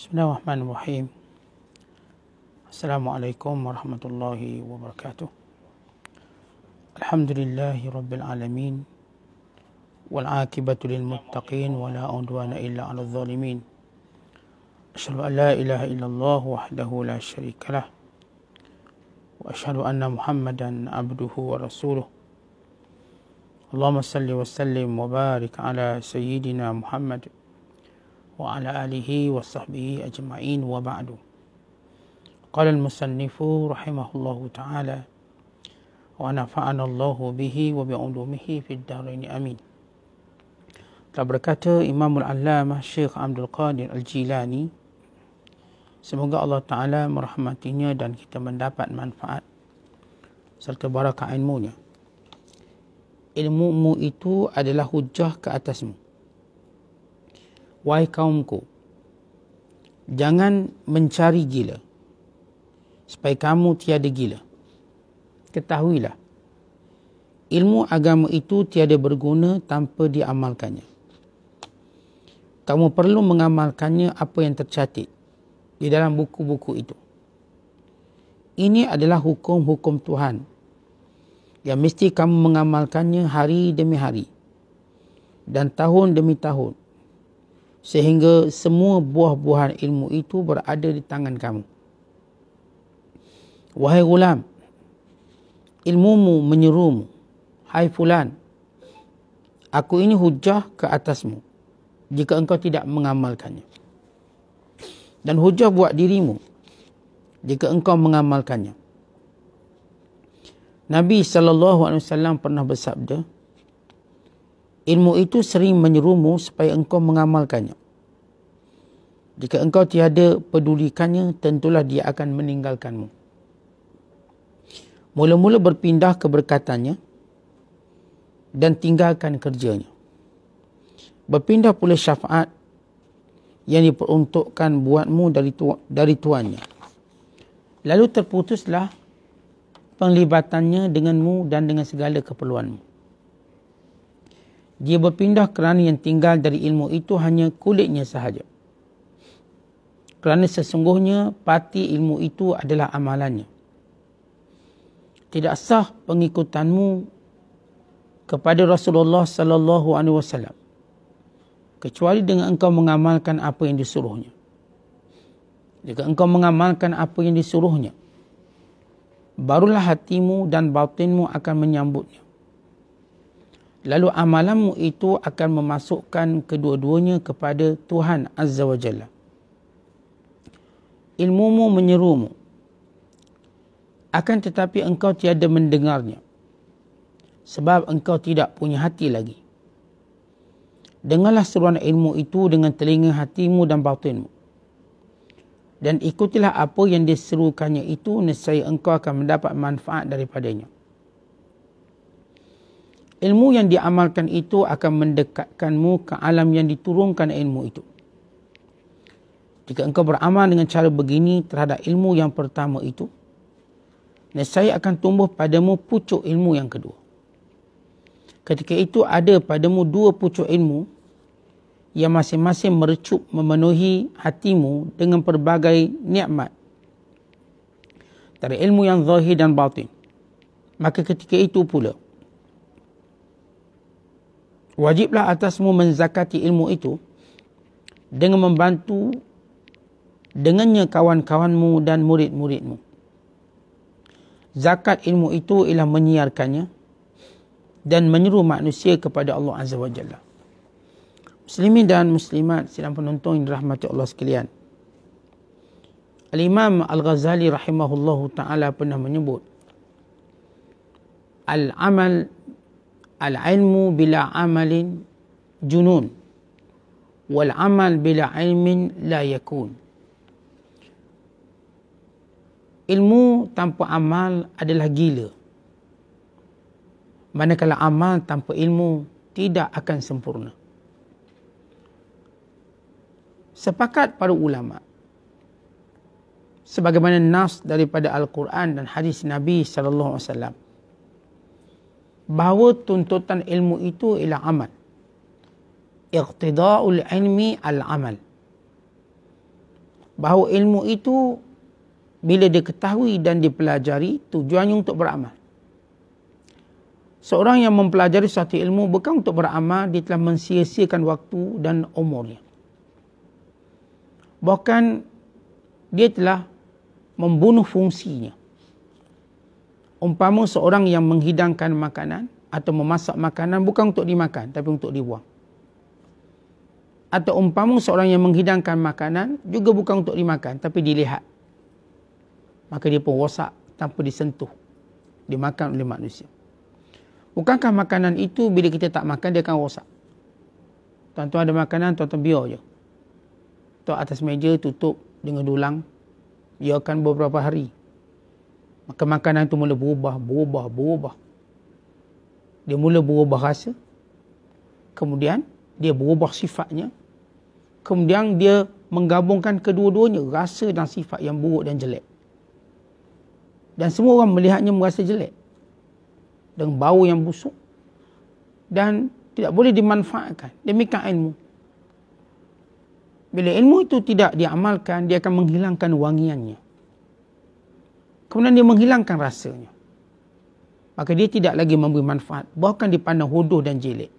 بسم الله الرحمن الرحيم السلام عليكم ورحمة الله وبركاته الحمد لله رب العالمين والعاقبة للمتقين ولا عدوان إلا على الظالمين أشهد أن لا إله إلا الله وحده لا شريك له وأشهد أن محمدا عبده ورسوله اللهم صل وسلم وبارك على سيدنا محمد wa ala alihi wa sahbihi ajma'in wa ba'du. Qala al-musannifu rahimahullahu ta'ala wa nafa'ana Allahu bihi wa bi'ulumihi fid dharain amin. Telah berkata Imam Al-Allamah Syekh Abdul Qadir Al-Jilani Semoga Allah Ta'ala merahmatinya dan kita mendapat manfaat serta barakah ilmunya. Ilmu-mu itu adalah hujah ke atasmu. Wahai kaumku, jangan mencari gila supaya kamu tiada gila. Ketahuilah, ilmu agama itu tiada berguna tanpa diamalkannya. Kamu perlu mengamalkannya apa yang tercatat di dalam buku-buku itu. Ini adalah hukum-hukum Tuhan yang mesti kamu mengamalkannya hari demi hari dan tahun demi tahun sehingga semua buah-buahan ilmu itu berada di tangan kamu. Wahai gulam, ilmumu menyerumu. Hai fulan, aku ini hujah ke atasmu jika engkau tidak mengamalkannya. Dan hujah buat dirimu jika engkau mengamalkannya. Nabi saw pernah bersabda, Ilmu itu sering menyerumu supaya engkau mengamalkannya. Jika engkau tiada pedulikannya, tentulah dia akan meninggalkanmu. Mula-mula berpindah keberkatannya dan tinggalkan kerjanya. Berpindah pula syafaat yang diperuntukkan buatmu dari tu dari tuannya. Lalu terputuslah penglibatannya denganmu dan dengan segala keperluanmu dia berpindah kerana yang tinggal dari ilmu itu hanya kulitnya sahaja. Kerana sesungguhnya pati ilmu itu adalah amalannya. Tidak sah pengikutanmu kepada Rasulullah sallallahu alaihi wasallam kecuali dengan engkau mengamalkan apa yang disuruhnya. Jika engkau mengamalkan apa yang disuruhnya, barulah hatimu dan batinmu akan menyambutnya lalu amalanmu itu akan memasukkan kedua-duanya kepada Tuhan Azza wa Jalla. Ilmumu menyerumu. Akan tetapi engkau tiada mendengarnya. Sebab engkau tidak punya hati lagi. Dengarlah seruan ilmu itu dengan telinga hatimu dan batinmu. Dan ikutilah apa yang diserukannya itu, nescaya engkau akan mendapat manfaat daripadanya ilmu yang diamalkan itu akan mendekatkanmu ke alam yang diturunkan ilmu itu. Jika engkau beramal dengan cara begini terhadap ilmu yang pertama itu, nescaya akan tumbuh padamu pucuk ilmu yang kedua. Ketika itu ada padamu dua pucuk ilmu yang masing-masing merecup memenuhi hatimu dengan pelbagai nikmat dari ilmu yang zahir dan batin. Maka ketika itu pula, wajiblah atasmu menzakati ilmu itu dengan membantu dengannya kawan-kawanmu dan murid-muridmu. Zakat ilmu itu ialah menyiarkannya dan menyeru manusia kepada Allah Azza wa Jalla. Muslimin dan muslimat, silam penonton yang dirahmati Allah sekalian. Al-Imam Al-Ghazali rahimahullahu ta'ala pernah menyebut Al-amal al-ilmu bila amalin junun wal amal bila ilmin la yakun ilmu tanpa amal adalah gila manakala amal tanpa ilmu tidak akan sempurna sepakat para ulama sebagaimana nas daripada al-Quran dan hadis Nabi sallallahu alaihi wasallam bahawa tuntutan ilmu itu ialah amal. Iqtida'ul ilmi al-amal. Bahawa ilmu itu bila diketahui dan dipelajari tujuannya untuk beramal. Seorang yang mempelajari satu ilmu bukan untuk beramal, dia telah mensia waktu dan umurnya. Bahkan dia telah membunuh fungsinya umpama seorang yang menghidangkan makanan atau memasak makanan bukan untuk dimakan tapi untuk dibuang. Atau umpama seorang yang menghidangkan makanan juga bukan untuk dimakan tapi dilihat. Maka dia pun rosak tanpa disentuh. Dimakan oleh manusia. Bukankah makanan itu bila kita tak makan dia akan rosak? Tuan-tuan ada makanan, tuan-tuan biar je. Tuan atas meja tutup dengan dulang. akan beberapa hari. Maka makanan itu mula berubah, berubah, berubah. Dia mula berubah rasa. Kemudian dia berubah sifatnya. Kemudian dia menggabungkan kedua-duanya rasa dan sifat yang buruk dan jelek. Dan semua orang melihatnya merasa jelek. Dengan bau yang busuk. Dan tidak boleh dimanfaatkan. Demikian ilmu. Bila ilmu itu tidak diamalkan, dia akan menghilangkan wangiannya. Kemudian dia menghilangkan rasanya. Maka dia tidak lagi memberi manfaat. Bahkan dipandang hodoh dan jelek.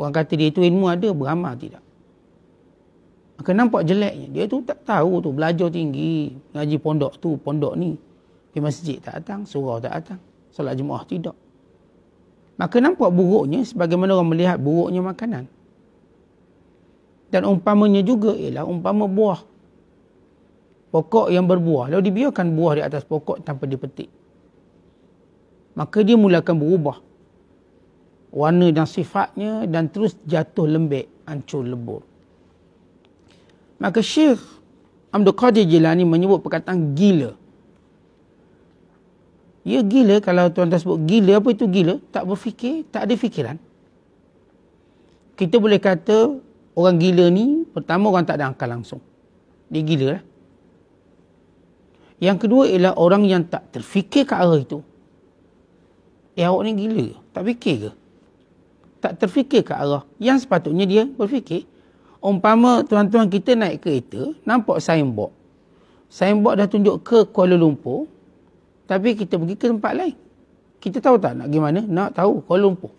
Orang kata dia itu ilmu ada, beramal tidak. Maka nampak jeleknya. Dia tu tak tahu tu belajar tinggi. Ngaji pondok tu, pondok ni. Di masjid tak datang, surau tak datang. Salat jemaah tidak. Maka nampak buruknya sebagaimana orang melihat buruknya makanan. Dan umpamanya juga ialah umpama buah pokok yang berbuah. Lalu dibiarkan buah di atas pokok tanpa dipetik. Maka dia mulakan berubah. Warna dan sifatnya dan terus jatuh lembek, hancur lebur. Maka Syekh Abdul Qadir Jilani menyebut perkataan gila. Ya gila kalau tuan-tuan sebut gila, apa itu gila? Tak berfikir, tak ada fikiran. Kita boleh kata orang gila ni, pertama orang tak ada angka langsung. Dia gila lah. Yang kedua ialah orang yang tak terfikir ke arah itu. Eh awak ni gila Tak fikir ke? Tak terfikir ke arah yang sepatutnya dia berfikir. Umpama tuan-tuan kita naik kereta, nampak signboard. Signboard dah tunjuk ke Kuala Lumpur, tapi kita pergi ke tempat lain. Kita tahu tak nak gimana? Nak tahu Kuala Lumpur.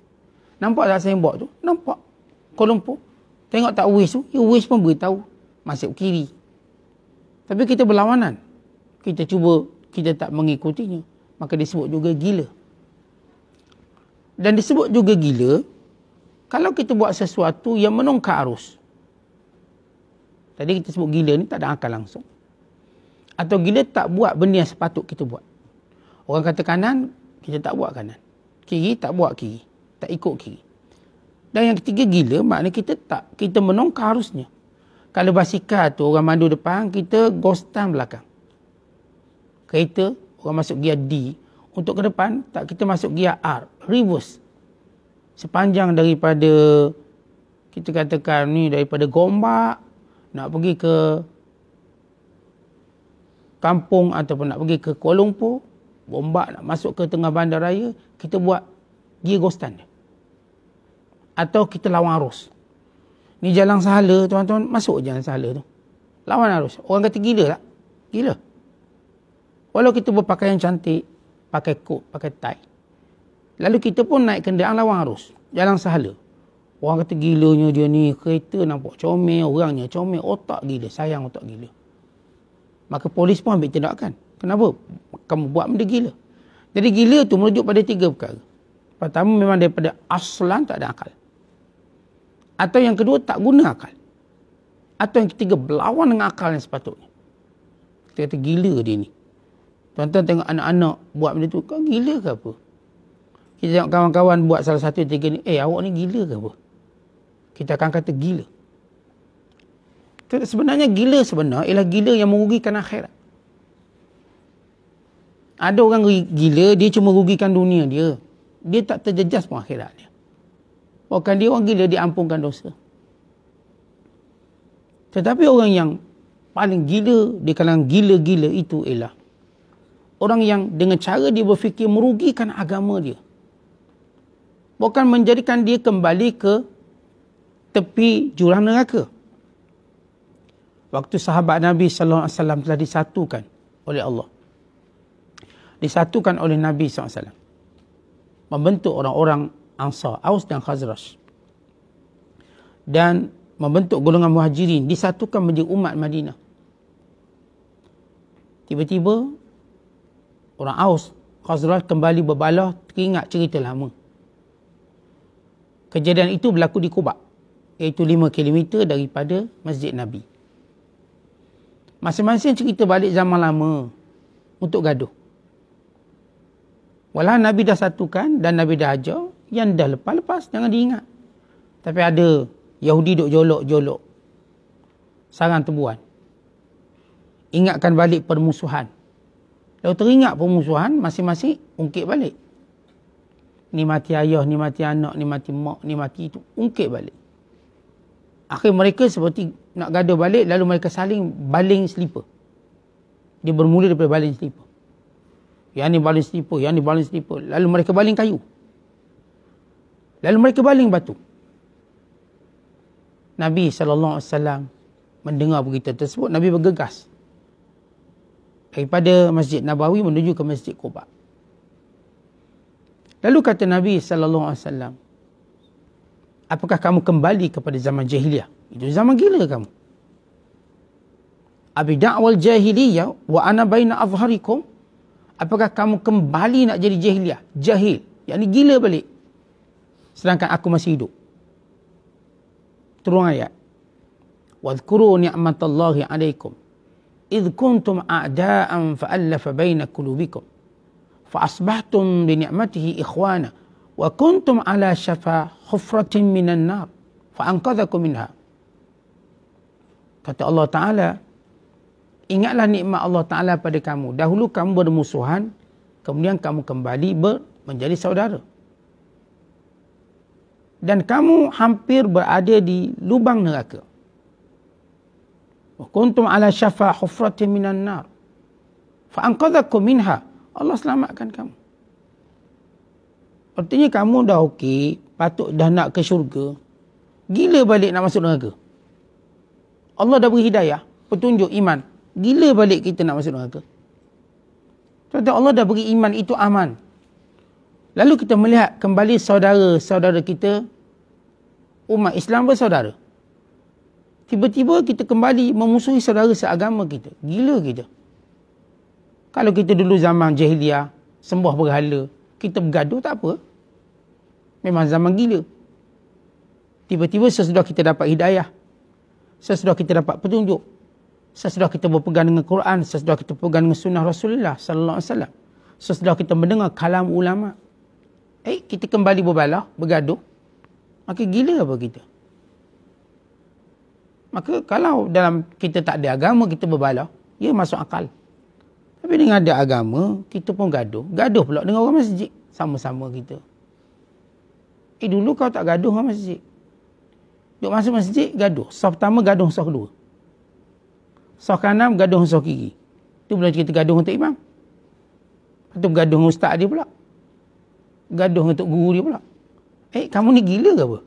Nampak tak signboard tu? Nampak. Kuala Lumpur. Tengok tak Waze tu? Ya, Waze pun beritahu. Masuk kiri. Tapi kita berlawanan kita cuba kita tak mengikutinya maka disebut juga gila dan disebut juga gila kalau kita buat sesuatu yang menongkak arus tadi kita sebut gila ni tak ada akal langsung atau gila tak buat benda yang sepatut kita buat orang kata kanan kita tak buat kanan kiri tak buat kiri tak ikut kiri dan yang ketiga gila makna kita tak kita menongkak arusnya kalau basikal tu orang mandu depan kita ghostan belakang kereta orang masuk gear D untuk ke depan tak kita masuk gear R reverse sepanjang daripada kita katakan ni daripada Gombak nak pergi ke kampung ataupun nak pergi ke Kuala Lumpur Gombak nak masuk ke tengah bandar raya kita buat gear Ghostan stand atau kita lawan arus ni jalan sahala tuan-tuan masuk jalan sahala tu lawan arus orang kata gila tak gila Walau kita berpakaian cantik, pakai kot, pakai tai, Lalu kita pun naik kendaraan lawan arus. Jalan sahala. Orang kata gilanya dia ni, kereta nampak comel, orangnya comel, otak gila, sayang otak gila. Maka polis pun ambil tindakan. Kenapa? Kamu buat benda gila. Jadi gila tu merujuk pada tiga perkara. Pertama memang daripada aslan tak ada akal. Atau yang kedua tak guna akal. Atau yang ketiga berlawan dengan akal yang sepatutnya. Kita kata gila dia ni. Tuan-tuan tengok anak-anak buat benda tu, kau gila ke apa? Kita tengok kawan-kawan buat salah satu tiga ni, eh awak ni gila ke apa? Kita akan kata gila. Sebenarnya gila sebenarnya ialah gila yang merugikan akhirat. Ada orang gila, dia cuma rugikan dunia dia. Dia tak terjejas pun akhirat dia. Bukan dia orang gila, dia ampunkan dosa. Tetapi orang yang paling gila dia kalangan gila-gila itu ialah orang yang dengan cara dia berfikir merugikan agama dia. Bukan menjadikan dia kembali ke tepi jurang neraka. Waktu sahabat Nabi sallallahu alaihi wasallam telah disatukan oleh Allah. Disatukan oleh Nabi sallallahu alaihi wasallam. Membentuk orang-orang Ansar, Aus dan Khazraj. Dan membentuk golongan Muhajirin, disatukan menjadi umat Madinah. Tiba-tiba orang Aus, Khazraj kembali berbalah teringat cerita lama. Kejadian itu berlaku di Kubak, iaitu lima kilometer daripada Masjid Nabi. Masing-masing cerita balik zaman lama untuk gaduh. Walau Nabi dah satukan dan Nabi dah ajar, yang dah lepas-lepas jangan diingat. Tapi ada Yahudi duk jolok-jolok. Sarang tebuan. Ingatkan balik permusuhan. Kalau teringat pemusuhan, masing-masing ungkit balik. Ni mati ayah, ni mati anak, ni mati mak, ni mati itu. Ungkit balik. Akhir mereka seperti nak gaduh balik, lalu mereka saling baling selipa. Dia bermula daripada baling selipa. Yang ni baling selipa, yang ni baling selipa. Lalu mereka baling kayu. Lalu mereka baling batu. Nabi SAW mendengar berita tersebut, Nabi bergegas daripada Masjid Nabawi menuju ke Masjid Quba. Lalu kata Nabi sallallahu alaihi wasallam, "Apakah kamu kembali kepada zaman jahiliyah? Itu zaman gila kamu." Abi da'wal jahiliyah wa ana baina azharikum. Apakah kamu kembali nak jadi jahiliyah? Jahil, yakni gila balik. Sedangkan aku masih hidup. Turun ayat. Wa dhkuru ni'matallahi 'alaikum. إذ كنتم أعداء فألف بين قلوبكم فأصبحتم بنعمته إخوانا وكنتم على شفا خفرة من النار فأنقذكم منها Kata Allah Ta'ala, ingatlah nikmat Allah Ta'ala pada kamu. Dahulu kamu bermusuhan, kemudian kamu kembali ber, menjadi saudara. Dan kamu hampir berada di lubang neraka wa kuntum ala syafa hufratin minan nar fa anqadhakum minha Allah selamatkan kamu artinya kamu dah okey patut dah nak ke syurga gila balik nak masuk neraka Allah dah beri hidayah petunjuk iman gila balik kita nak masuk neraka Contoh Allah dah beri iman itu aman lalu kita melihat kembali saudara-saudara kita umat Islam bersaudara Tiba-tiba kita kembali memusuhi saudara seagama kita. Gila kita. Kalau kita dulu zaman jahiliah, sembah berhala, kita bergaduh tak apa. Memang zaman gila. Tiba-tiba sesudah kita dapat hidayah, sesudah kita dapat petunjuk, sesudah kita berpegang dengan Quran, sesudah kita berpegang dengan sunnah Rasulullah sallallahu alaihi wasallam, sesudah kita mendengar kalam ulama, eh kita kembali berbalah, bergaduh. Maka gila apa kita? maka kalau dalam kita tak ada agama kita berbala ia masuk akal tapi dengan ada agama kita pun gaduh gaduh pula dengan orang masjid sama-sama kita eh dulu kau tak gaduh orang masjid Duk masuk masjid gaduh sah pertama gaduh sah kedua sah kanan gaduh sah kiri Tu belum kita gaduh untuk imam itu gaduh dengan ustaz dia pula gaduh untuk guru dia pula eh kamu ni gila ke apa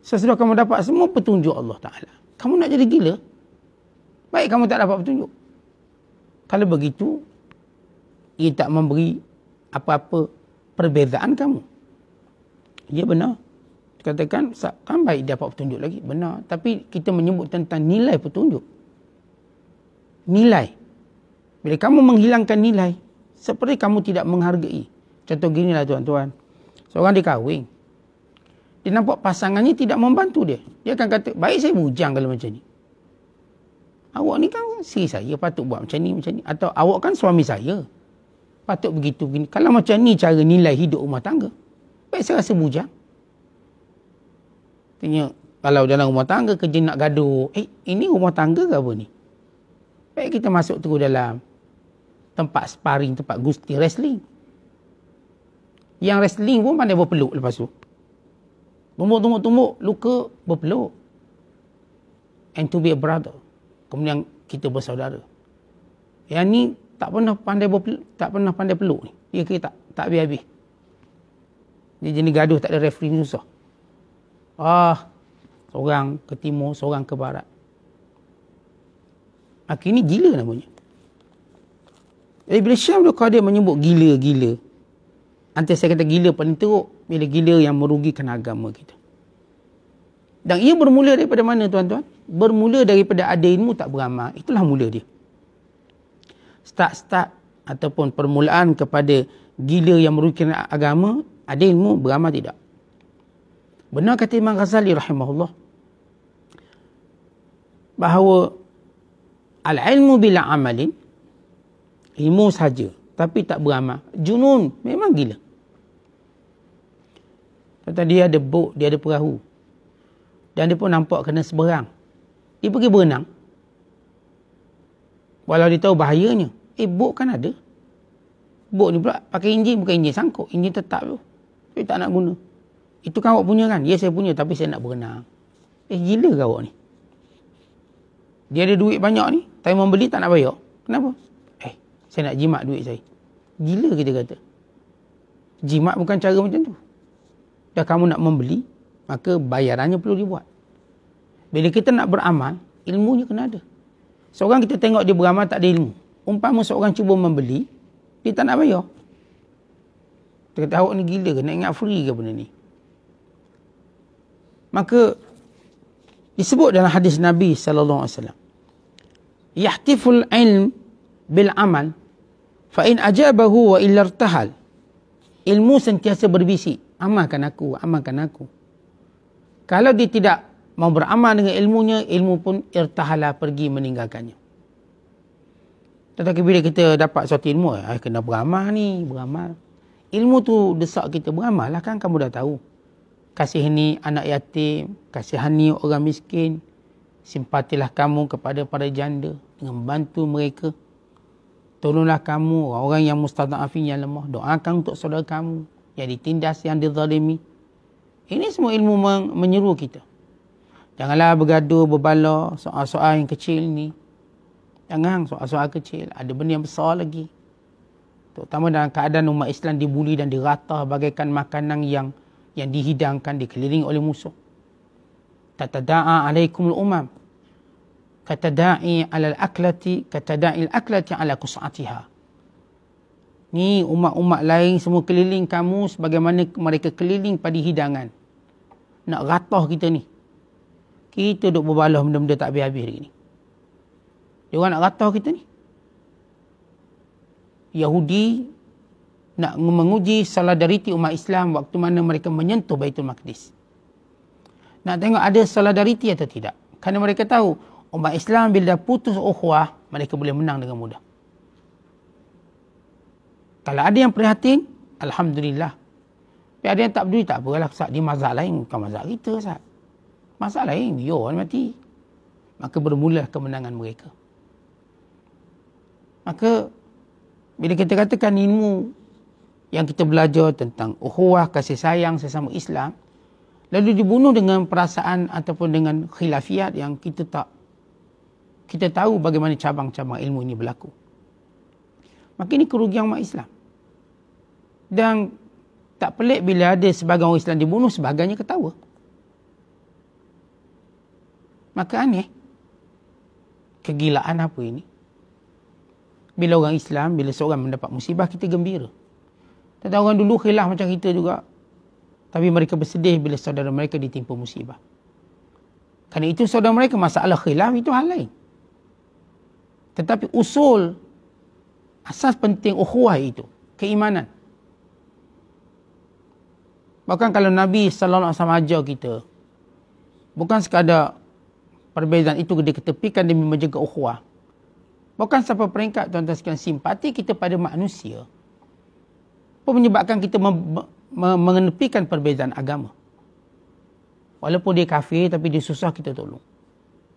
Sesudah kamu dapat semua petunjuk Allah Ta'ala kamu nak jadi gila? Baik kamu tak dapat petunjuk. Kalau begitu, ia tak memberi apa-apa perbezaan kamu. Ya benar. Katakan, kan baik dapat petunjuk lagi. Benar. Tapi kita menyebut tentang nilai petunjuk. Nilai. Bila kamu menghilangkan nilai, seperti kamu tidak menghargai. Contoh gini lah tuan-tuan. Seorang dikahwin. kahwin dia nampak pasangannya tidak membantu dia. Dia akan kata, baik saya bujang kalau macam ni. Awak ni kan si saya patut buat macam ni, macam ni. Atau awak kan suami saya. Patut begitu, begini. Kalau macam ni cara nilai hidup rumah tangga. Baik saya rasa bujang. Tanya, kalau dalam rumah tangga kerja nak gaduh. Eh, ini rumah tangga ke apa ni? Baik kita masuk terus dalam tempat sparring, tempat gusti wrestling. Yang wrestling pun pandai berpeluk lepas tu. Tumbuk-tumbuk-tumbuk, luka berpeluk. And to be a brother. Kemudian kita bersaudara. Yang ni tak pernah pandai berpeluk, tak pernah pandai peluk ni. Dia kita tak tak habis-habis. Dia jenis gaduh tak ada referee susah. Ah, seorang ke timur, seorang ke barat. Akhirnya gila namanya. Jadi eh, bila Syam Qadir menyebut gila-gila, Antara saya kata gila paling teruk bila gila yang merugikan agama kita. Dan ia bermula daripada mana tuan-tuan? Bermula daripada ada ilmu tak beramal. Itulah mula dia. Start-start ataupun permulaan kepada gila yang merugikan agama, ada ilmu beramal tidak? Benar kata Imam Ghazali rahimahullah bahawa al-ilmu bila amalin ilmu saja tapi tak beramal. Junun memang gila. Kata dia ada bot, dia ada perahu. Dan dia pun nampak kena seberang. Dia pergi berenang. Walau dia tahu bahayanya. Eh, bot kan ada. Bot ni pula pakai enjin, bukan enjin sangkut. Enjin tetap tu. Tapi tak nak guna. Itu kan awak punya kan? Ya, saya punya tapi saya nak berenang. Eh, gila ke awak ni? Dia ada duit banyak ni. Tapi membeli tak nak bayar. Kenapa? Eh, saya nak jimat duit saya. Gila kita kata. Jimat bukan cara macam tu dan kamu nak membeli, maka bayarannya perlu dibuat. Bila kita nak beramal, ilmunya kena ada. Seorang kita tengok dia beramal tak ada ilmu. Umpama seorang cuba membeli, dia tak nak bayar. Dia kata awak ni gila ke, nak ingat free ke benda ni. Maka disebut dalam hadis Nabi sallallahu alaihi wasallam yahtiful ilm bil amal fa'in ajabahu wa illa ilmu sentiasa berbisik amalkan aku, amalkan aku. Kalau dia tidak mau beramal dengan ilmunya, ilmu pun irtahala pergi meninggalkannya. Tetapi bila kita dapat suatu ilmu, eh, kena beramal ni, beramal. Ilmu tu desak kita beramal lah kan, kamu dah tahu. Kasih ni anak yatim, kasihan ni orang miskin. Simpatilah kamu kepada para janda dengan bantu mereka. Tolonglah kamu, orang-orang yang mustadha'afin yang lemah. Doakan untuk saudara kamu, yang ditindas, yang dizalimi. Ini semua ilmu menyeru kita. Janganlah bergaduh, berbalah soal-soal yang kecil ni. Jangan soal-soal kecil. Ada benda yang besar lagi. Terutama dalam keadaan umat Islam dibuli dan diratah bagaikan makanan yang yang dihidangkan, dikeliling oleh musuh. Tatada'a alaikum al-umam. Kata Katada'i alal aklati, Kata katada'i al-aklati ala kus'atihah. Ni umat-umat lain semua keliling kamu sebagaimana mereka keliling pada hidangan. Nak ratah kita ni. Kita duduk berbaloh benda-benda tak habis-habis lagi ni. Dia nak ratah kita ni. Yahudi nak menguji solidariti umat Islam waktu mana mereka menyentuh Baitul Maqdis. Nak tengok ada solidariti atau tidak. Kerana mereka tahu umat Islam bila dah putus ukhwah, mereka boleh menang dengan mudah. Kalau ada yang prihatin, Alhamdulillah. Tapi ada yang tak peduli, tak apalah. Sat, dia mazak lain, bukan mazak kita. Sat. Mazak lain, dia orang mati. Maka bermula kemenangan mereka. Maka, bila kita katakan ilmu yang kita belajar tentang uhuah, kasih sayang sesama Islam, lalu dibunuh dengan perasaan ataupun dengan khilafiat yang kita tak kita tahu bagaimana cabang-cabang ilmu ini berlaku. Maka ini kerugian umat Islam. Dan tak pelik bila ada sebagian orang Islam dibunuh, sebagainya ketawa. Maka aneh. Kegilaan apa ini? Bila orang Islam, bila seorang mendapat musibah, kita gembira. Tentu orang dulu khilaf macam kita juga. Tapi mereka bersedih bila saudara mereka ditimpa musibah. Kerana itu saudara mereka, masalah khilaf itu hal lain. Tetapi usul asas penting ukhuwah itu, keimanan. Bahkan kalau Nabi sallallahu alaihi wasallam ajar kita bukan sekadar perbezaan itu ketepikan demi menjaga ukhuwah. Bukan sampai peringkat tuan-tuan sekalian simpati kita pada manusia pun menyebabkan kita mem- mem- mengenepikan perbezaan agama. Walaupun dia kafir tapi dia susah kita tolong.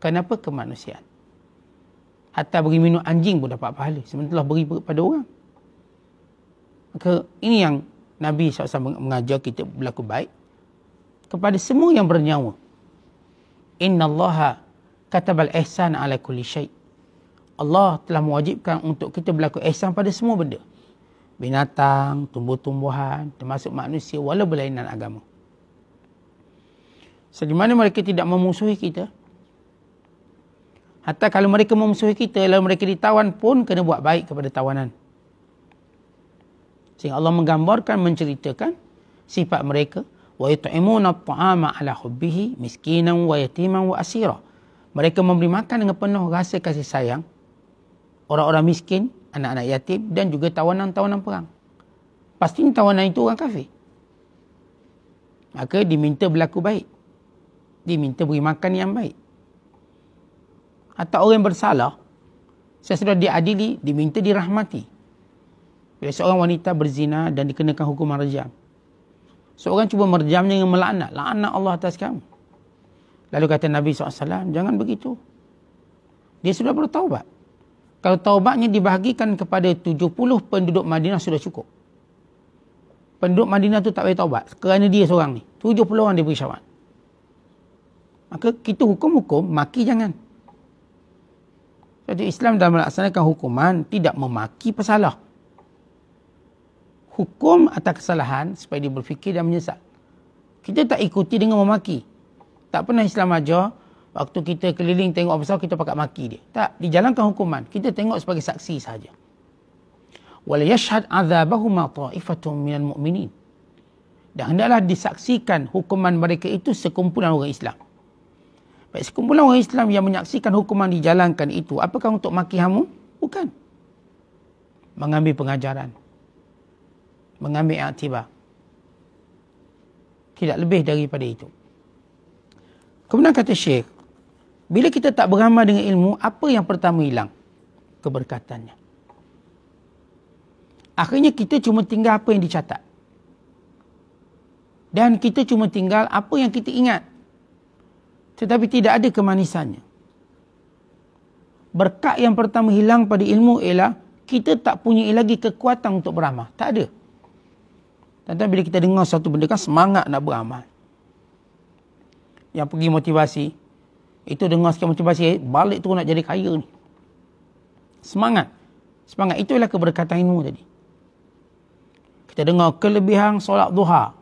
Kenapa kemanusiaan? Hatta beri minum anjing pun dapat pahala. Sementara beri kepada orang. Maka ini yang Nabi SAW mengajar kita berlaku baik. Kepada semua yang bernyawa. Inna Allah katabal ihsan ala kulli syait. Allah telah mewajibkan untuk kita berlaku ihsan pada semua benda. Binatang, tumbuh-tumbuhan, termasuk manusia, walau berlainan agama. Sejumlah mereka tidak memusuhi kita, Hatta kalau mereka memusuhi kita, kalau mereka ditawan pun kena buat baik kepada tawanan. Sehingga Allah menggambarkan, menceritakan sifat mereka. wa ala الطَّعَامَ miskinan wa مِسْكِينًا wa وَأَسِيرًا Mereka memberi makan dengan penuh rasa kasih sayang. Orang-orang miskin, anak-anak yatim dan juga tawanan-tawanan perang. Pasti tawanan itu orang kafir. Maka diminta berlaku baik. Diminta beri makan yang baik atau orang yang bersalah saya sudah diadili diminta dirahmati bila seorang wanita berzina dan dikenakan hukuman rejam seorang cuba merjamnya dengan melaknat laknat Allah atas kamu lalu kata Nabi SAW jangan begitu dia sudah bertaubat kalau taubatnya dibahagikan kepada 70 penduduk Madinah sudah cukup penduduk Madinah tu tak payah taubat kerana dia seorang ni 70 orang dia beri syawat Maka kita hukum-hukum, maki jangan. Kata Islam dalam melaksanakan hukuman tidak memaki pesalah. Hukum atau kesalahan supaya dia berfikir dan menyesal. Kita tak ikuti dengan memaki. Tak pernah Islam aja. waktu kita keliling tengok pesalah kita pakai maki dia. Tak, dijalankan hukuman. Kita tengok sebagai saksi saja. Wal yashhad azabahuma ta'ifatun minal mu'minin. Dan hendaklah disaksikan hukuman mereka itu sekumpulan orang Islam. Baik sekumpulan orang Islam yang menyaksikan hukuman dijalankan itu, apakah untuk maki makihamu? Bukan. Mengambil pengajaran. Mengambil aktibah. Tidak lebih daripada itu. Kemudian kata Syekh, bila kita tak beramal dengan ilmu, apa yang pertama hilang? Keberkatannya. Akhirnya kita cuma tinggal apa yang dicatat. Dan kita cuma tinggal apa yang kita ingat tetapi tidak ada kemanisannya. Berkat yang pertama hilang pada ilmu ialah kita tak punya lagi kekuatan untuk beramal. Tak ada. Tentang bila kita dengar satu benda kan semangat nak beramal. Yang pergi motivasi, itu dengar sikit motivasi, eh, balik tu nak jadi kaya ni. Semangat. Semangat itulah keberkatan ilmu tadi. Kita dengar kelebihan solat duha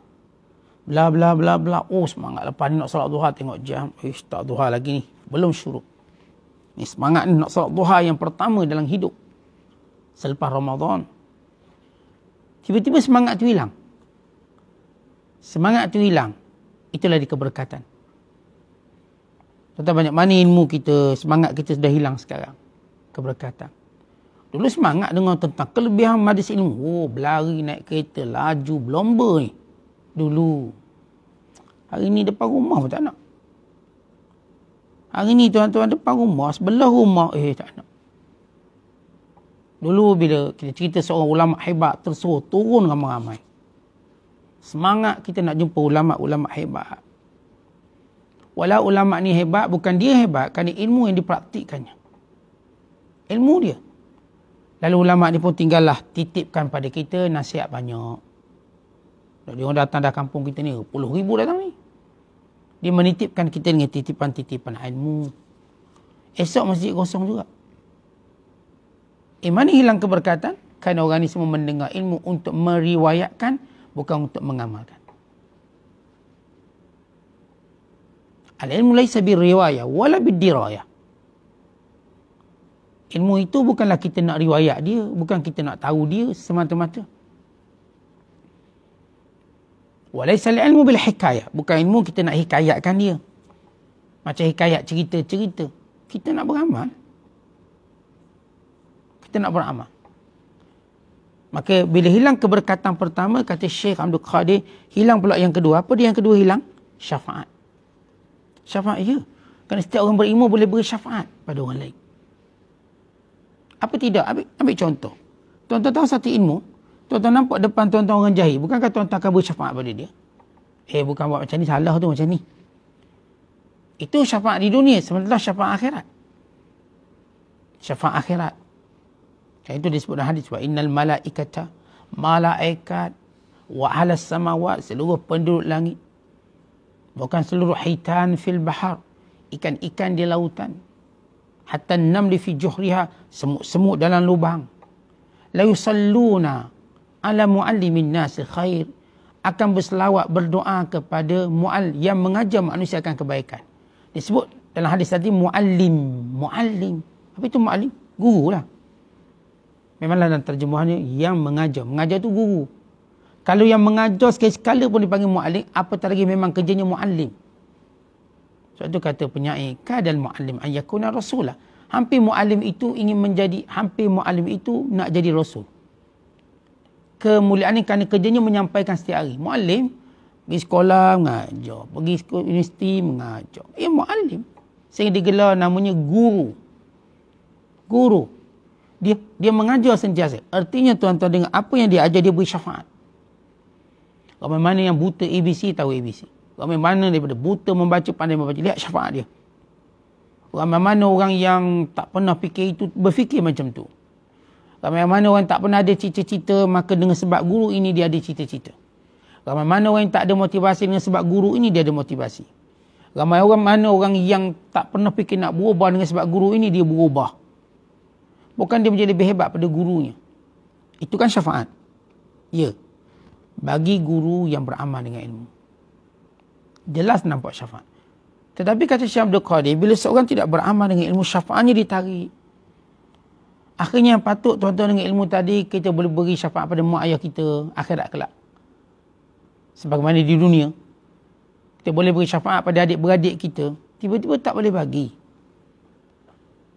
bla bla bla bla oh semangat lepas ni nak solat duha tengok jam ish eh, tak duha lagi ni belum syuruk ni semangat ni nak solat duha yang pertama dalam hidup selepas Ramadan tiba-tiba semangat tu hilang semangat tu hilang itulah di keberkatan tentang banyak mana ilmu kita semangat kita sudah hilang sekarang keberkatan dulu semangat dengan tentang kelebihan madis ilmu oh berlari naik kereta laju blomber ni dulu. Hari ni depan rumah pun tak nak. Hari ni tuan-tuan depan rumah, sebelah rumah, eh tak nak. Dulu bila kita cerita seorang ulama' hebat tersuruh turun ramai-ramai. Semangat kita nak jumpa ulama'-ulama' hebat. Walau ulama' ni hebat, bukan dia hebat kerana ilmu yang dipraktikkannya. Ilmu dia. Lalu ulama' ni pun tinggallah titipkan pada kita nasihat banyak. Dia orang datang dah kampung kita ni, puluh ribu datang ni. Dia menitipkan kita dengan titipan-titipan ilmu. Esok masjid kosong juga. Iman eh, ini hilang keberkatan kerana orang ini semua mendengar ilmu untuk meriwayatkan bukan untuk mengamalkan. Al-ilmu laisa birriwayah wala birdirayah. Ilmu itu bukanlah kita nak riwayat dia, bukan kita nak tahu dia semata-mata. Walaysa al-ilmu bil hikayah. Bukan ilmu kita nak hikayatkan dia. Macam hikayat cerita-cerita. Kita nak beramal. Kita nak beramal. Maka bila hilang keberkatan pertama, kata Syekh Abdul Qadir, hilang pula yang kedua. Apa dia yang kedua hilang? Syafaat. Syafaat, ya. Kerana setiap orang berilmu boleh beri syafaat pada orang lain. Apa tidak? Ambil, ambil contoh. Tuan-tuan tahu satu ilmu, Tuan-tuan nampak depan tuan-tuan orang jahil. Bukankah tuan-tuan akan beri syafaat pada dia? Eh, bukan buat macam ni. Salah tu macam ni. Itu syafaat di dunia. Sementara syafaat akhirat. Syafaat akhirat. Dan itu disebut dalam hadis. Innal malaikata malaikat wa ala samawat seluruh penduduk langit. Bukan seluruh hitan fil bahar. Ikan-ikan di lautan. Hatta nam di fi juhriha semut-semut dalam lubang. La yusalluna ala muallimin nas khair akan berselawat berdoa kepada mual yang mengajar manusia akan kebaikan. Disebut dalam hadis tadi muallim, muallim. Apa itu muallim? Guru lah. Memanglah dalam terjemahannya yang mengajar. Mengajar tu guru. Kalau yang mengajar sekali-sekala pun dipanggil muallim, apatah lagi memang kerjanya muallim. Sebab tu kata penyair, kadal muallim ayyakuna rasulah. Hampir muallim itu ingin menjadi, hampir muallim itu nak jadi rasul kemuliaan ni kerana kerjanya menyampaikan setiap hari. Muallim pergi sekolah mengajar, pergi universiti mengajar. Ya muallim sehingga digelar namanya guru. Guru. Dia dia mengajar sentiasa. Artinya tuan-tuan dengan apa yang dia ajar dia beri syafaat. Ramai mana yang buta ABC tahu ABC. Ramai mana daripada buta membaca pandai membaca lihat syafaat dia. Ramai mana orang yang tak pernah fikir itu berfikir macam tu. Ramai mana orang tak pernah ada cita-cita, maka dengan sebab guru ini dia ada cita-cita. Ramai mana orang tak ada motivasi, dengan sebab guru ini dia ada motivasi. Ramai orang mana orang yang tak pernah fikir nak berubah dengan sebab guru ini, dia berubah. Bukan dia menjadi lebih hebat pada gurunya. Itu kan syafaat. Ya. Bagi guru yang beramal dengan ilmu. Jelas nampak syafaat. Tetapi kata Syekh Abdul Qadir, bila seorang tidak beramal dengan ilmu, syafaatnya ditarik. Akhirnya patut tuan-tuan dengan ilmu tadi kita boleh beri syafaat pada mak ayah kita akhirat kelak. Sebagaimana di dunia kita boleh beri syafaat pada adik-beradik kita, tiba-tiba tak boleh bagi.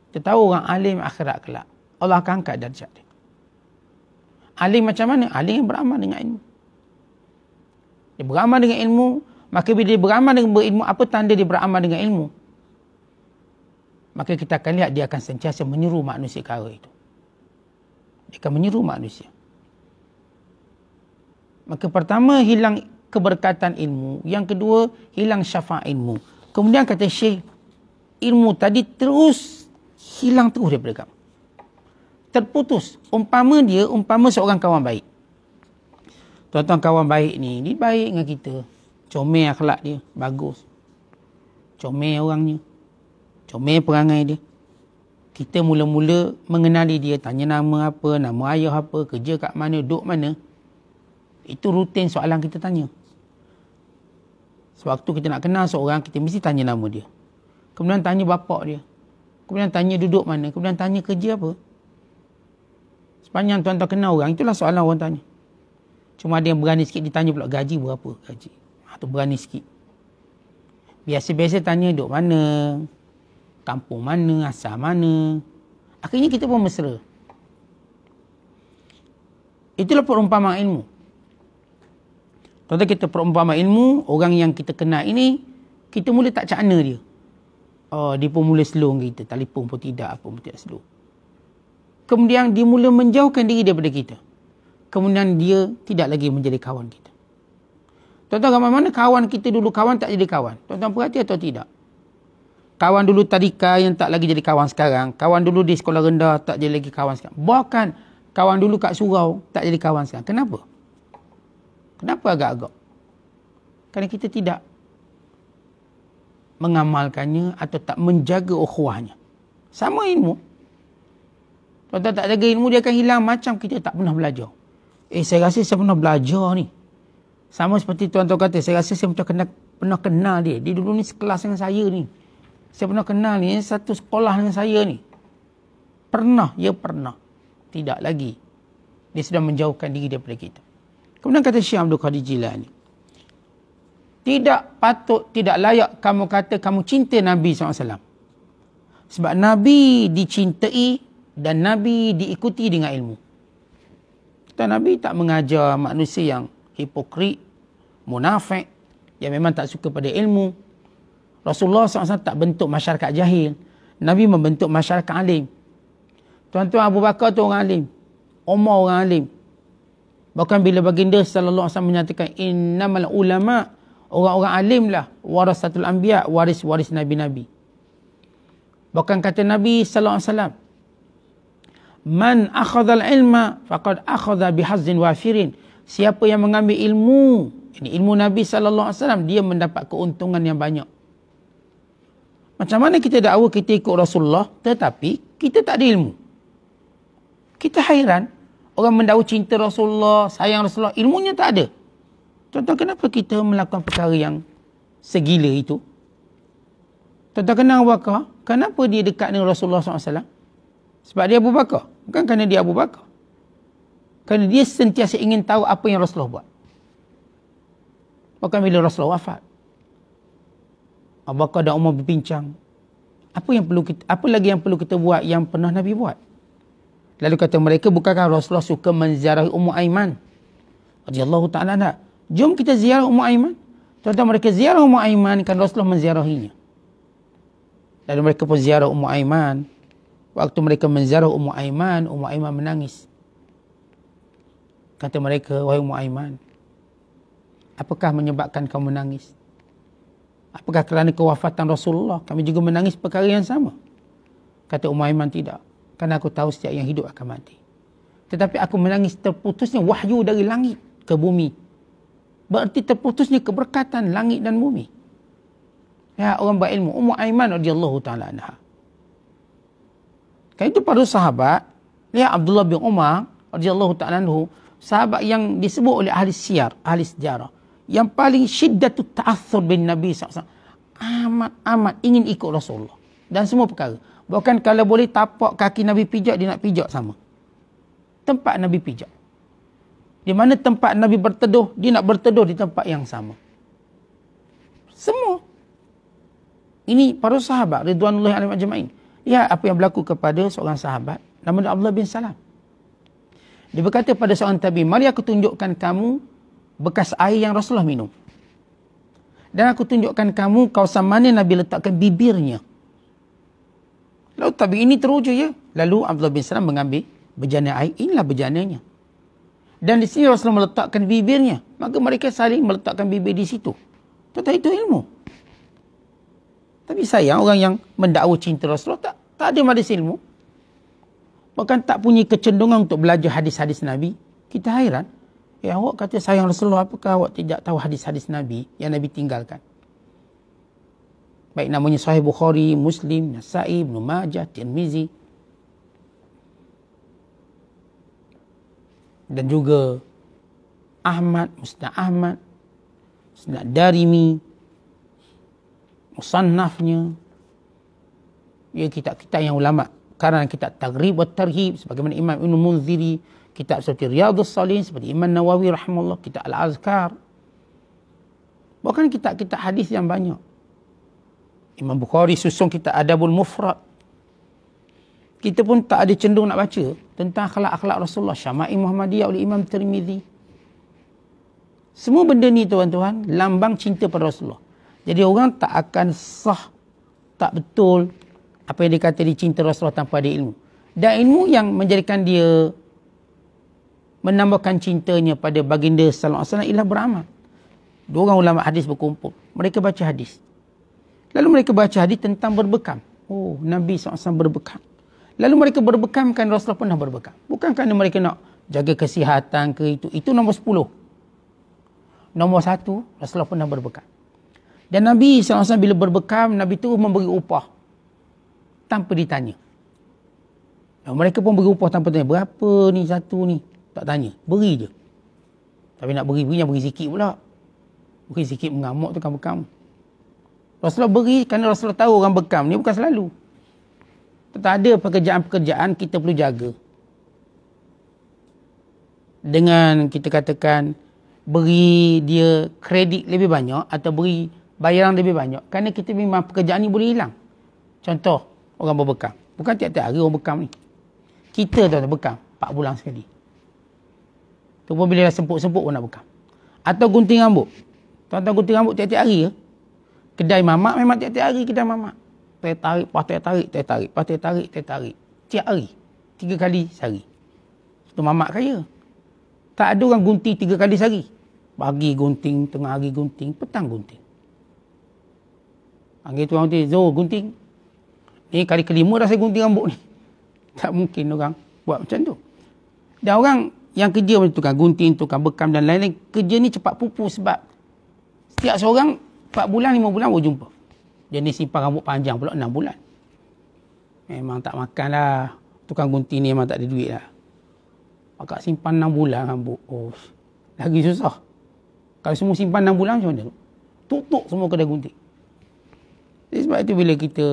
Kita tahu orang alim akhirat kelak. Allah akan angkat darjat dia. Alim macam mana? Alim yang beramal dengan ilmu. Dia beramal dengan ilmu, maka bila dia beramal dengan berilmu, apa tanda dia beramal dengan ilmu? Maka kita akan lihat dia akan sentiasa menyeru manusia kara itu dia akan menyeru manusia. Maka pertama hilang keberkatan ilmu, yang kedua hilang syafa ilmu. Kemudian kata Syekh, ilmu tadi terus hilang terus daripada kamu. Terputus. Umpama dia, umpama seorang kawan baik. Tuan-tuan kawan baik ni, dia baik dengan kita. Comel akhlak dia, bagus. Comel orangnya. Comel perangai dia kita mula-mula mengenali dia, tanya nama apa, nama ayah apa, kerja kat mana, duduk mana. Itu rutin soalan kita tanya. Sewaktu kita nak kenal seorang, kita mesti tanya nama dia. Kemudian tanya bapak dia. Kemudian tanya duduk mana. Kemudian tanya kerja apa. Sepanjang tuan-tuan kenal orang, itulah soalan orang tanya. Cuma ada yang berani sikit, dia pula gaji berapa gaji. atau ah, berani sikit. Biasa-biasa tanya duduk mana, kampung mana, asal mana. Akhirnya kita pun mesra. Itulah perumpamaan ilmu. Contoh kita perumpamaan ilmu, orang yang kita kenal ini, kita mula tak cakna dia. Oh, dia pun mula slow kita, telefon pun tidak, apa pun tidak slow. Kemudian dia mula menjauhkan diri daripada kita. Kemudian dia tidak lagi menjadi kawan kita. Tuan-tuan, mana kawan kita dulu kawan tak jadi kawan? Tuan-tuan perhati atau tidak? kawan dulu tadika yang tak lagi jadi kawan sekarang, kawan dulu di sekolah rendah tak jadi lagi kawan sekarang. Bahkan kawan dulu kat surau tak jadi kawan sekarang. Kenapa? Kenapa agak-agak? Kerana kita tidak mengamalkannya atau tak menjaga ukhuahnya. Sama ilmu. Kalau tak jaga ilmu, dia akan hilang macam kita tak pernah belajar. Eh, saya rasa saya pernah belajar ni. Sama seperti tuan-tuan kata, saya rasa saya pernah kenal, pernah kenal dia. Dia dulu ni sekelas dengan saya ni saya pernah kenal ni eh, satu sekolah dengan saya ni. Pernah, ya pernah. Tidak lagi. Dia sudah menjauhkan diri daripada kita. Kemudian kata Syekh Abdul Qadir Jilani ni. Tidak patut, tidak layak kamu kata kamu cinta Nabi SAW. Sebab Nabi dicintai dan Nabi diikuti dengan ilmu. Kita Nabi tak mengajar manusia yang hipokrit, munafik, yang memang tak suka pada ilmu, Rasulullah SAW tak bentuk masyarakat jahil. Nabi membentuk masyarakat alim. Tuan-tuan Abu Bakar tu orang alim. Umar orang alim. Bahkan bila baginda selalu asal menyatakan, Innamal ulama, orang-orang alim lah. Warasatul anbiya, waris-waris Nabi-Nabi. Bahkan kata Nabi SAW, Man akhazal ilma, faqad akhazal bihazin wafirin. Siapa yang mengambil ilmu, ini ilmu Nabi SAW, dia mendapat keuntungan yang banyak. Macam mana kita dakwa kita ikut Rasulullah tetapi kita tak ada ilmu? Kita hairan. Orang mendakwa cinta Rasulullah, sayang Rasulullah, ilmunya tak ada. tuan kenapa kita melakukan perkara yang segila itu? tuan kenapa kenal Abu Bakar? Kenapa dia dekat dengan Rasulullah SAW? Sebab dia Abu Bakar. Bukan kerana dia Abu Bakar. Kerana dia sentiasa ingin tahu apa yang Rasulullah buat. Bukan bila Rasulullah wafat. Abu Bakar dan Umar berbincang. Apa yang perlu kita, apa lagi yang perlu kita buat yang pernah Nabi buat? Lalu kata mereka bukankah Rasulullah suka menziarahi Ummu Aiman? Radhiyallahu taala anha. Jom kita ziarah Ummu Aiman. Tuan-tuan mereka ziarah Ummu Aiman kan Rasulullah menziarahinya. Lalu mereka pun ziarah Ummu Aiman. Waktu mereka menziarah Ummu Aiman, Ummu Aiman menangis. Kata mereka, wahai Ummu Aiman, apakah menyebabkan kamu menangis? Apakah kerana kewafatan Rasulullah kami juga menangis perkara yang sama? Kata Umayman tidak. Kerana aku tahu setiap yang hidup akan mati. Tetapi aku menangis terputusnya wahyu dari langit ke bumi. Berarti terputusnya keberkatan langit dan bumi. Ya orang berilmu. Umu Aiman radiyallahu ta'ala anha. Kali itu para sahabat. Lihat ya, Abdullah bin Umar radiyallahu ta'ala Sahabat yang disebut oleh ahli siar, ahli sejarah yang paling syiddatut ta'athur bin Nabi SAW. Amat-amat ingin ikut Rasulullah. Dan semua perkara. Bahkan kalau boleh tapak kaki Nabi pijak, dia nak pijak sama. Tempat Nabi pijak. Di mana tempat Nabi berteduh, dia nak berteduh di tempat yang sama. Semua. Ini para sahabat, Ridwanullah Alim Ajma'in. Ya, apa yang berlaku kepada seorang sahabat, nama Abdullah bin Salam. Dia berkata pada seorang tabi, mari aku tunjukkan kamu bekas air yang Rasulullah minum. Dan aku tunjukkan kamu kawasan mana Nabi letakkan bibirnya. Lalu tapi ini teruju ya. Lalu Abdullah bin Salam mengambil bejana air. Inilah bejananya. Dan di sini Rasulullah meletakkan bibirnya. Maka mereka saling meletakkan bibir di situ. Tentu itu ilmu. Tapi sayang orang yang mendakwa cinta Rasulullah tak, tak ada madis ilmu. Bahkan tak punya kecendungan untuk belajar hadis-hadis Nabi. Kita hairan. Eh, awak kata sayang Rasulullah, apakah awak tidak tahu hadis-hadis Nabi yang Nabi tinggalkan? Baik namanya Sahih Bukhari, Muslim, Nasai, Ibn Majah, Tirmizi. Dan juga Ahmad, Musnad Ahmad, Musnad Darimi, Musannafnya. Ya, kitab-kitab yang ulama. Karena kita Taghrib wa Tarhib, sebagaimana Imam Ibn Munziri, kitab seperti Riyadhus Salihin seperti Imam Nawawi rahimahullah kitab Al-Azkar bahkan kitab-kitab hadis yang banyak Imam Bukhari susun kitab Adabul Mufrad kita pun tak ada cendung nak baca tentang akhlak-akhlak Rasulullah Syama'i Muhammadiyah oleh Imam Tirmizi semua benda ni tuan-tuan lambang cinta pada Rasulullah jadi orang tak akan sah tak betul apa yang dikatakan dicinta Rasulullah tanpa ada ilmu dan ilmu yang menjadikan dia menambahkan cintanya pada baginda sallallahu alaihi wasallam ialah beramal. Dua orang ulama hadis berkumpul. Mereka baca hadis. Lalu mereka baca hadis tentang berbekam. Oh, Nabi SAW berbekam. Lalu mereka berbekam kan Rasulullah pernah berbekam. Bukan kerana mereka nak jaga kesihatan ke itu. Itu nombor sepuluh. Nombor satu Rasulullah pernah berbekam. Dan Nabi SAW bila berbekam, Nabi terus memberi upah. Tanpa ditanya. Dan mereka pun beri upah tanpa tanya. Berapa ni satu ni? Tak tanya. Beri je. Tapi nak beri, beri yang beri sikit pula. Beri sikit mengamuk tu kan bekam. Rasulullah beri kerana Rasulullah tahu orang bekam ni bukan selalu. Tetap ada pekerjaan-pekerjaan kita perlu jaga. Dengan kita katakan beri dia kredit lebih banyak atau beri bayaran lebih banyak. Kerana kita memang pekerjaan ni boleh hilang. Contoh orang berbekam. Bukan tiap-tiap hari orang bekam ni. Kita tuan-tuan bekam 4 bulan sekali. Ataupun bila dah sempuk semput pun nak buka. Atau gunting rambut. Tuan-tuan gunting rambut tiap-tiap hari ya. Kedai mamak memang tiap-tiap hari kedai mamak. Tarik, tarik, pas tarik, tarik, tarik, tarik, pas tarik, tarik, tarik, tarik. Tiap hari. Tiga kali sehari. Tu mamak kaya. Tak ada orang gunting tiga kali sehari. Pagi gunting, tengah hari gunting, petang gunting. Anggir tuan gunting, Zoh gunting. Ni kali kelima dah saya gunting rambut ni. Tak mungkin orang buat macam tu. Dan orang yang kerja macam tukang gunting, tukang bekam dan lain-lain, kerja ni cepat pupu sebab setiap seorang 4 bulan, 5 bulan baru jumpa. Jenis simpan rambut panjang pula 6 bulan. Memang tak makan lah. Tukang gunting ni memang tak ada duit lah. Akak simpan 6 bulan rambut. Oh, lagi susah. Kalau semua simpan 6 bulan macam mana? Tutup semua kedai gunting. Jadi sebab itu bila kita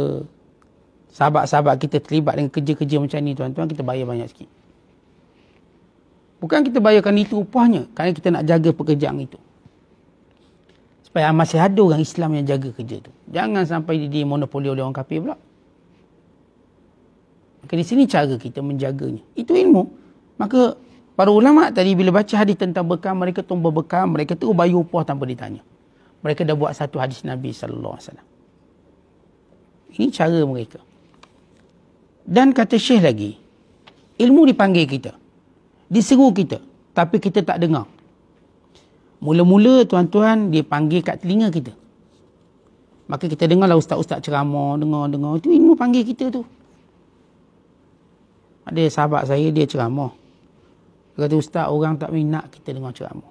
sahabat-sahabat kita terlibat dengan kerja-kerja macam ni tuan-tuan kita bayar banyak sikit. Bukan kita bayarkan itu upahnya. Kerana kita nak jaga pekerjaan itu. Supaya masih ada orang Islam yang jaga kerja itu. Jangan sampai di monopoli oleh orang kafir pula. Maka di sini cara kita menjaganya. Itu ilmu. Maka para ulama tadi bila baca hadis tentang bekam, mereka tumbuh bekam, mereka tu bayar upah tanpa ditanya. Mereka dah buat satu hadis Nabi SAW. Ini cara mereka. Dan kata Syekh lagi, ilmu dipanggil kita. Dia seru kita. Tapi kita tak dengar. Mula-mula tuan-tuan dia panggil kat telinga kita. Maka kita dengarlah ustaz-ustaz ceramah. Dengar-dengar. Itu ilmu panggil kita tu. Ada sahabat saya dia ceramah. Dia kata ustaz orang tak minat kita dengar ceramah.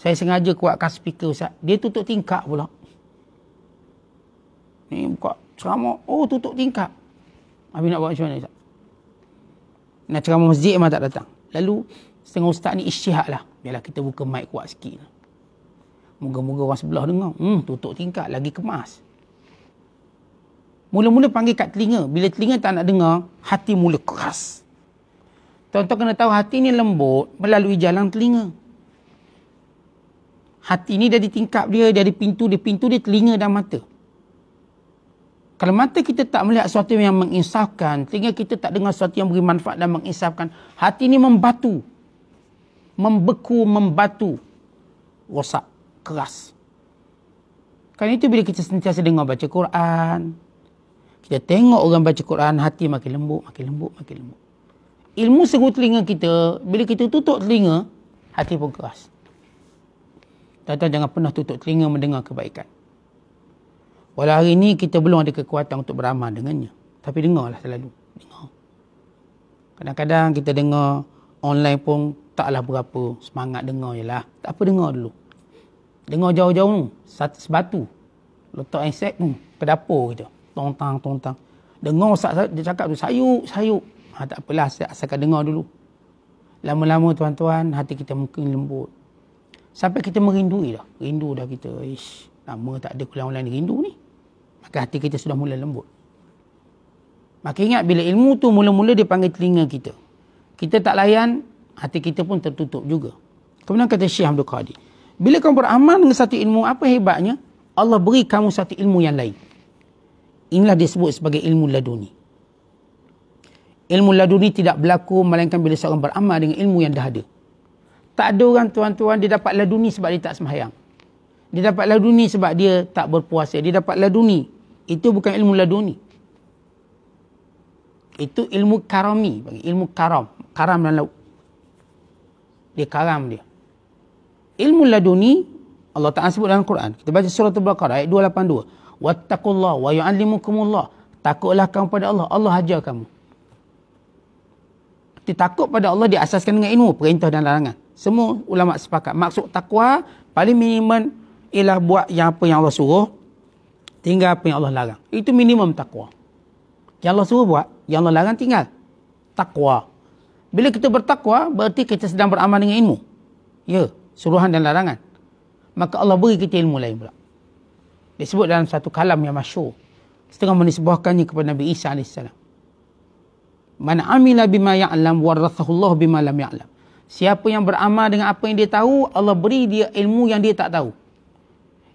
Saya sengaja kuatkan speaker ustaz. Dia tutup tingkap pula. Ni buka ceramah. Oh tutup tingkap. Abi nak buat macam mana ustaz? Nak ceramah masjid memang tak datang. Lalu setengah ustaz ni isyihat lah. Biarlah kita buka mic kuat sikit. Moga-moga orang sebelah dengar. Hmm, tutup tingkat lagi kemas. Mula-mula panggil kat telinga. Bila telinga tak nak dengar, hati mula keras. Tuan-tuan kena tahu hati ni lembut melalui jalan telinga. Hati ni dari tingkap dia, dari pintu dia, pintu dia telinga dan mata. Kalau mata kita tak melihat sesuatu yang menginsafkan, sehingga kita tak dengar sesuatu yang beri manfaat dan menginsafkan, hati ini membatu. Membeku, membatu. Rosak, keras. Kan itu bila kita sentiasa dengar baca Quran. Kita tengok orang baca Quran, hati makin lembut, makin lembut, makin lembut. Ilmu seru telinga kita, bila kita tutup telinga, hati pun keras. Tuan-tuan jangan pernah tutup telinga mendengar kebaikan. Walau hari ini kita belum ada kekuatan untuk beramal dengannya. Tapi dengarlah selalu. Dengar. Kadang-kadang kita dengar online pun taklah berapa semangat dengar je lah. Tak apa dengar dulu. Dengar jauh-jauh ni. Sebatu. Letak insek pun. Ke dapur kita. Tontang, tontang. Dengar dia cakap tu sayuk, sayuk. Ha, tak apalah asalkan dengar dulu. Lama-lama tuan-tuan hati kita mungkin lembut. Sampai kita merindui dah. Rindu dah kita. Ish, lama tak ada kulang-kulang rindu ni maka hati kita sudah mula lembut. Maka ingat bila ilmu tu mula-mula dipanggil telinga kita. Kita tak layan, hati kita pun tertutup juga. Kemudian kata Syekh Abdul Qadir, bila kamu beramal dengan satu ilmu, apa hebatnya? Allah beri kamu satu ilmu yang lain. Inilah disebut sebagai ilmu laduni. Ilmu laduni tidak berlaku melainkan bila seorang beramal dengan ilmu yang dah ada. Tak ada orang tuan-tuan dia dapat laduni sebab dia tak semayang. Dia dapat laduni sebab dia tak berpuasa. Dia dapat laduni. Itu bukan ilmu laduni. Itu ilmu karami. Ilmu karam. Karam dan lauk. Dia karam dia. Ilmu laduni, Allah Ta'ala sebut dalam Quran. Kita baca surah Al-Baqarah ayat 282. Wattakullah wa yu'allimukumullah. Takutlah kamu pada Allah. Allah ajar kamu. Kita takut pada Allah diasaskan dengan ilmu, perintah dan larangan. Semua ulama sepakat. Maksud takwa, paling minimum ialah buat yang apa yang Allah suruh, tinggal apa yang Allah larang. Itu minimum takwa. Yang Allah suruh buat, yang Allah larang tinggal. Takwa. Bila kita bertakwa, berarti kita sedang beramal dengan ilmu. Ya, suruhan dan larangan. Maka Allah beri kita ilmu lain pula. Disebut dalam satu kalam yang masyur. Setengah menisbahkannya kepada Nabi Isa AS. Man amila bima ya'lam warrathahullah bima lam ya'lam. Siapa yang beramal dengan apa yang dia tahu, Allah beri dia ilmu yang dia tak tahu.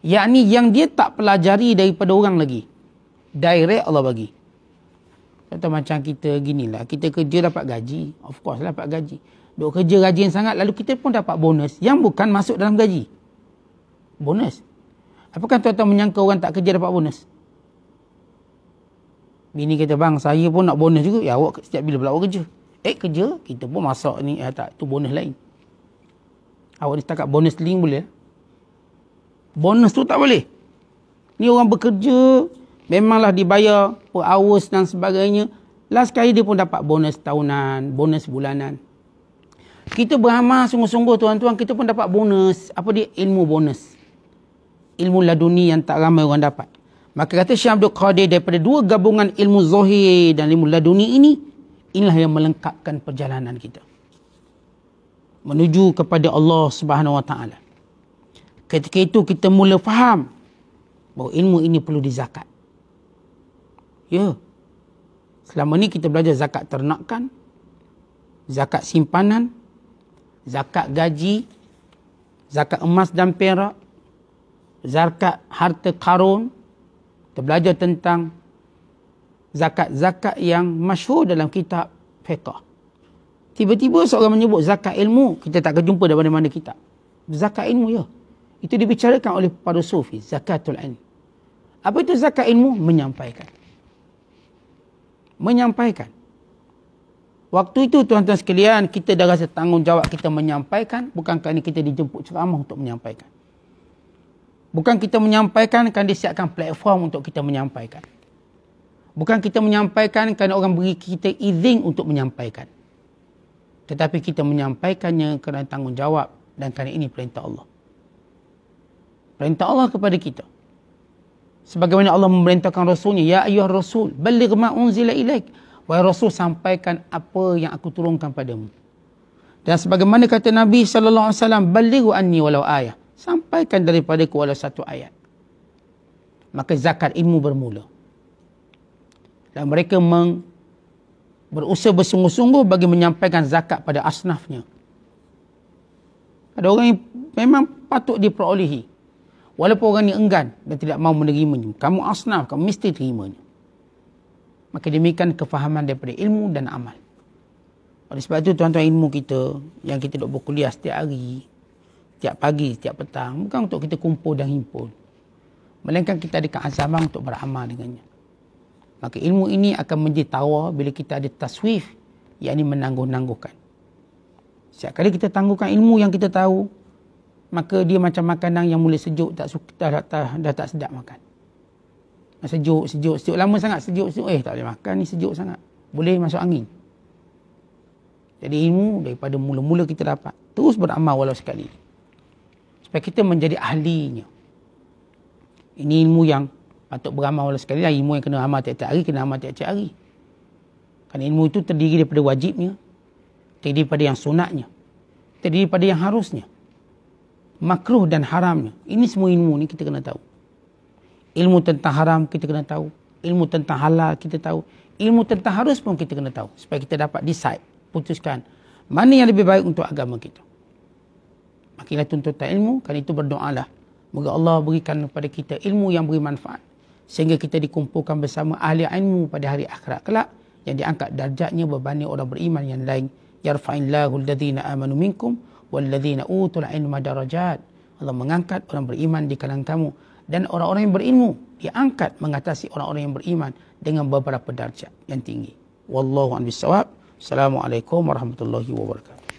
Yang ni yang dia tak pelajari daripada orang lagi. Direct Allah bagi. Contoh macam kita ginilah. Kita kerja dapat gaji. Of course lah dapat gaji. Duk kerja rajin sangat. Lalu kita pun dapat bonus. Yang bukan masuk dalam gaji. Bonus. Apakah tuan-tuan menyangka orang tak kerja dapat bonus? Bini kata, bang saya pun nak bonus juga. Ya awak setiap bila pula awak kerja. Eh kerja, kita pun masak ni. Ya eh, tak, tu bonus lain. Awak ni setakat bonus link boleh. Bonus tu tak boleh. Ni orang bekerja, memanglah dibayar per hours dan sebagainya. Last kali dia pun dapat bonus tahunan, bonus bulanan. Kita beramal sungguh-sungguh tuan-tuan, kita pun dapat bonus. Apa dia? Ilmu bonus. Ilmu laduni yang tak ramai orang dapat. Maka kata Syekh Abdul Qadir daripada dua gabungan ilmu zahir dan ilmu laduni ini, inilah yang melengkapkan perjalanan kita. Menuju kepada Allah Subhanahu Wa Taala. Ketika itu kita mula faham bahawa ilmu ini perlu dizakat. Ya. Selama ni kita belajar zakat ternakan, zakat simpanan, zakat gaji, zakat emas dan perak, zakat harta karun. Kita belajar tentang zakat-zakat yang masyhur dalam kitab fiqah. Tiba-tiba seorang menyebut zakat ilmu, kita tak akan jumpa dalam mana-mana kitab. Zakat ilmu, ya. Itu dibicarakan oleh para sufi. Zakatul ilmu. Apa itu zakat ilmu? Menyampaikan. Menyampaikan. Waktu itu tuan-tuan sekalian, kita dah rasa tanggungjawab kita menyampaikan. Bukan kerana kita dijemput ceramah untuk menyampaikan. Bukan kita menyampaikan kerana disiapkan platform untuk kita menyampaikan. Bukan kita menyampaikan kerana orang beri kita izin untuk menyampaikan. Tetapi kita menyampaikannya kerana tanggungjawab dan kerana ini perintah Allah perintah Allah kepada kita. Sebagaimana Allah memerintahkan Rasulnya, Ya ayuh Rasul, balik ma'unzila ilaik. Wahai Rasul, sampaikan apa yang aku turunkan padamu. Dan sebagaimana kata Nabi SAW, Balighu anni walau ayah. Sampaikan daripada ku walau satu ayat. Maka zakat ilmu bermula. Dan mereka meng berusaha bersungguh-sungguh bagi menyampaikan zakat pada asnafnya. Ada orang yang memang patut diperolehi. Walaupun orang ini enggan dan tidak mau menerimanya. Kamu asnaf, kamu mesti terimanya. Maka demikian kefahaman daripada ilmu dan amal. Oleh sebab itu tuan-tuan ilmu kita yang kita duduk berkuliah setiap hari, setiap pagi, setiap petang, bukan untuk kita kumpul dan himpun. Melainkan kita ada keazaman untuk beramal dengannya. Maka ilmu ini akan menjadi tawa bila kita ada taswif, yang ini menangguh-nangguhkan. Setiap kali kita tangguhkan ilmu yang kita tahu, maka dia macam makanan yang mula sejuk tak suka dah, dah, dah, dah tak sedap makan. Sejuk, sejuk, sejuk. Lama sangat sejuk, sejuk. Eh, tak boleh makan ni sejuk sangat. Boleh masuk angin. Jadi ilmu daripada mula-mula kita dapat. Terus beramal walau sekali. Supaya kita menjadi ahlinya. Ini ilmu yang patut beramal walau sekali. Lah. Ilmu yang kena amal tiap-tiap hari, kena amal tiap-tiap hari. Kerana ilmu itu terdiri daripada wajibnya. Terdiri daripada yang sunatnya. Terdiri daripada yang harusnya makruh dan haramnya. Ini semua ilmu ni kita kena tahu. Ilmu tentang haram kita kena tahu. Ilmu tentang halal kita tahu. Ilmu tentang harus pun kita kena tahu. Supaya kita dapat decide, putuskan mana yang lebih baik untuk agama kita. Makinlah tuntutan ilmu, kan itu berdoalah. Moga Allah berikan kepada kita ilmu yang beri manfaat. Sehingga kita dikumpulkan bersama ahli ilmu pada hari akhirat kelak. Yang diangkat darjatnya berbanding orang beriman yang lain. Yarfa'inlahu alladhina amanu minkum walladzina utul ilma darajat. Allah mengangkat orang beriman di kalangan kamu dan orang-orang yang berilmu diangkat mengatasi orang-orang yang beriman dengan beberapa darjat yang tinggi. Wallahu a'lam bissawab. Assalamualaikum warahmatullahi wabarakatuh.